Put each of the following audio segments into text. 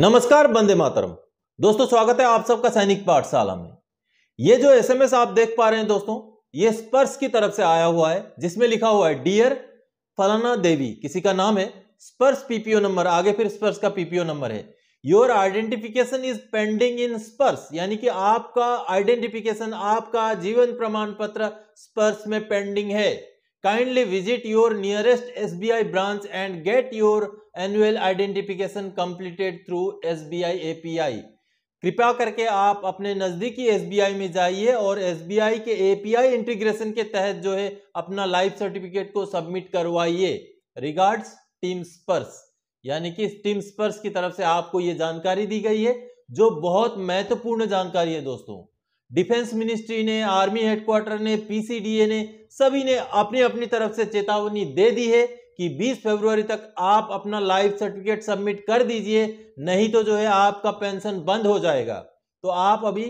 नमस्कार बंदे मातरम दोस्तों स्वागत है आप सबका सैनिक पाठशाला में ये जो एसएमएस आप देख पा रहे हैं दोस्तों ये स्पर्श की तरफ से आया हुआ है जिसमें लिखा हुआ है डियर फलाना देवी किसी का नाम है स्पर्श पीपीओ नंबर आगे फिर स्पर्श का पीपीओ नंबर है your identification is pending in Sparsh यानी कि आपका आइडेंटिफिकेशन आपका जीवन प्रमाण पत्र स्पर्श में पेंडिंग है kindly visit your nearest SBI branch and get your annual identification completed through SBI API. कृपया करके आप अपने नज़दीकी एसबीआई में जाइए और एसबीआई के एपीआई इंटीग्रेशन के तहत जो है अपना लाइफ सर्टिफिकेट को सबमिट करवाइए रिगार्ड्स टीम स्पर्स यानी कि टीम स्पर्स की तरफ से आपको ये जानकारी दी गई है जो बहुत महत्वपूर्ण जानकारी है दोस्तों डिफेंस मिनिस्ट्री ने आर्मी हेडक्वार्टर ने पीसीडीए ने सभी ने अपनी अपनी तरफ से चेतावनी दे दी है कि 20 फरवरी तक आप अपना लाइफ सर्टिफिकेट सबमिट कर दीजिए नहीं तो जो है आपका पेंशन बंद हो जाएगा तो आप अभी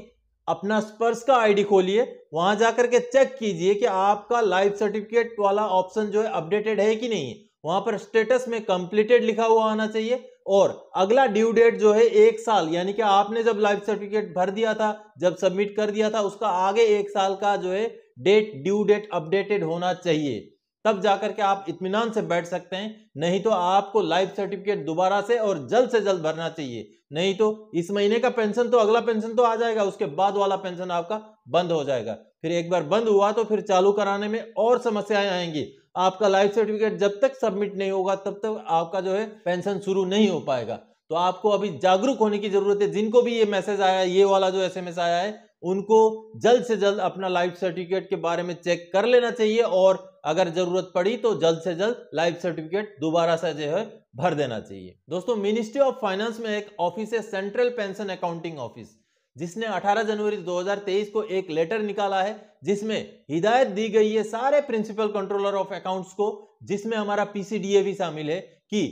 अपना स्पर्श का आईडी खोलिए वहां जाकर के चेक कीजिए कि आपका लाइफ सर्टिफिकेट वाला ऑप्शन जो है अपडेटेड है कि नहीं वहां पर स्टेटस में कंप्लीटेड लिखा हुआ आना चाहिए और अगला ड्यू डेट जो है एक साल यानी कि आपने जब लाइफ सर्टिफिकेट भर दिया था जब सबमिट कर दिया था उसका आगे एक साल का जो है डेट ड्यू डेट अपडेटेड होना चाहिए तब जाकर के आप इतमान से बैठ सकते हैं नहीं तो आपको लाइफ सर्टिफिकेट दोबारा से और जल्द से जल्द भरना चाहिए नहीं तो इस महीने का पेंशन तो अगला पेंशन तो आ जाएगा उसके बाद वाला पेंशन आपका बंद हो जाएगा फिर एक बार बंद हुआ तो फिर चालू कराने में और समस्याएं आएंगी आपका लाइफ सर्टिफिकेट जब तक सबमिट नहीं होगा तब तक आपका जो है पेंशन शुरू नहीं हो पाएगा तो आपको अभी जागरूक होने की जरूरत है जिनको भी ये मैसेज आया ये वाला जो एस आया है उनको जल्द से जल्द अपना लाइफ सर्टिफिकेट के बारे में चेक कर लेना चाहिए और अगर जरूरत पड़ी तो जल्द से जल्द लाइफ सर्टिफिकेट दोबारा से जो है भर देना चाहिए दोस्तों मिनिस्ट्री ऑफ फाइनेंस में एक ऑफिस है सेंट्रल पेंशन अकाउंटिंग ऑफिस जिसने 18 जनवरी 2023 को एक लेटर निकाला है जिसमें हिदायत दी गई है सारे प्रिंसिपल कंट्रोलर ऑफ अकाउंट्स को जिसमें हमारा पीसीडीए भी शामिल है कि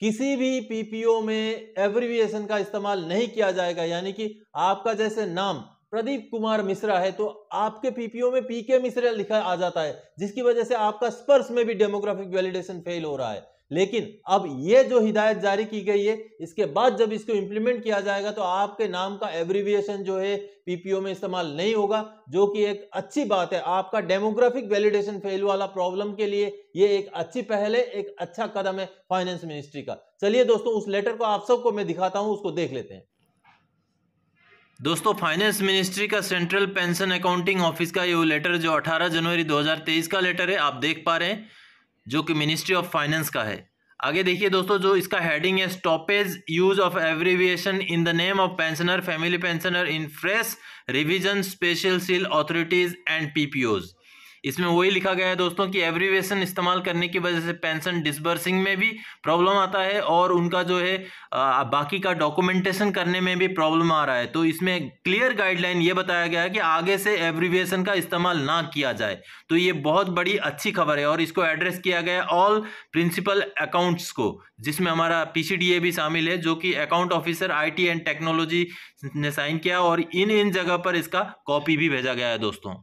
किसी भी पीपीओ में एब्रिविएशन का इस्तेमाल नहीं किया जाएगा यानी कि आपका जैसे नाम प्रदीप कुमार मिश्रा है तो आपके पीपीओ में पीके मिश्रा लिखा आ जाता है जिसकी वजह से आपका स्पर्श में भी डेमोग्राफिक वैलिडेशन फेल हो रहा है लेकिन अब ये जो हिदायत जारी की गई है इसके बाद जब इसको इंप्लीमेंट किया जाएगा तो आपके नाम का एब्रीविएशन जो है पीपीओ में इस्तेमाल नहीं होगा जो कि एक अच्छी बात है आपका डेमोग्राफिक वैलिडेशन फेल वाला प्रॉब्लम के लिए ये एक अच्छी पहल है एक अच्छा कदम है फाइनेंस मिनिस्ट्री का चलिए दोस्तों उस लेटर को आप सबको मैं दिखाता हूं उसको देख लेते हैं दोस्तों फाइनेंस मिनिस्ट्री का सेंट्रल पेंशन अकाउंटिंग ऑफिस का ये लेटर जो 18 जनवरी 2023 का लेटर है आप देख पा रहे हैं जो कि मिनिस्ट्री ऑफ फाइनेंस का है आगे देखिए दोस्तों जो इसका हेडिंग है stoppage use of abbreviation in the name of pensioner family pensioner in fresh revision special seal authorities and PPOs इसमें वही लिखा गया है दोस्तों कि एवरीवेशन इस्तेमाल करने की वजह से पेंशन डिसबर्सिंग में भी प्रॉब्लम आता है और उनका जो है आ, बाकी का डॉक्यूमेंटेशन करने में भी प्रॉब्लम आ रहा है तो इसमें क्लियर गाइडलाइन ये बताया गया है कि आगे से एवरीवेशन का इस्तेमाल ना किया जाए तो ये बहुत बड़ी अच्छी खबर है और इसको एड्रेस किया गया ऑल प्रिंसिपल अकाउंट्स को जिसमें हमारा पी भी शामिल है जो कि account officer I and technology ने साइन किया और इन इन जगह पर इसका कॉपी भी भेजा गया है दोस्तों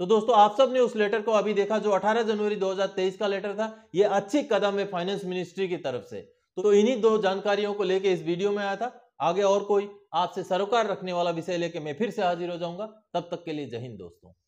तो दोस्तों आप सब ने उस लेटर को अभी देखा जो 18 जनवरी 2023 का लेटर था ये अच्छी कदम है फाइनेंस मिनिस्ट्री की तरफ से तो इन्हीं दो जानकारियों को लेके इस वीडियो में आया था आगे और कोई आपसे सरोकार रखने वाला विषय लेके मैं फिर से हाजिर हो जाऊंगा तब तक के लिए जय हिंद दोस्तों